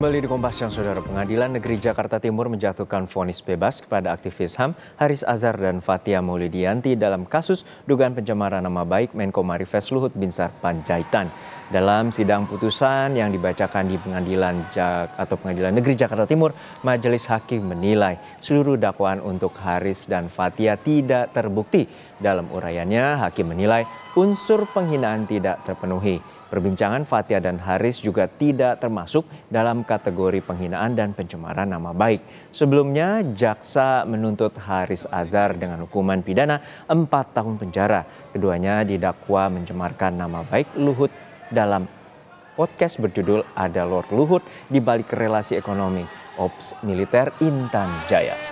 Kembali di Kompas yang Saudara, Pengadilan Negeri Jakarta Timur menjatuhkan vonis bebas kepada aktivis HAM Haris Azhar dan Fatia Maulidianti dalam kasus dugaan pencemaran nama baik Menko Marifes Luhut Binsar Panjaitan. Dalam sidang putusan yang dibacakan di Pengadilan Jak atau Pengadilan Negeri Jakarta Timur, Majelis Hakim menilai seluruh dakwaan untuk Haris dan Fatia tidak terbukti. Dalam uraiannya, Hakim menilai unsur penghinaan tidak terpenuhi. Perbincangan Fatia dan Haris juga tidak termasuk dalam kategori penghinaan dan pencemaran nama baik. Sebelumnya, jaksa menuntut Haris Azhar dengan hukuman pidana 4 tahun penjara. Keduanya didakwa mencemarkan nama baik Luhut dalam podcast berjudul Ada Lord Luhut di balik relasi ekonomi Ops Militer Intan Jaya.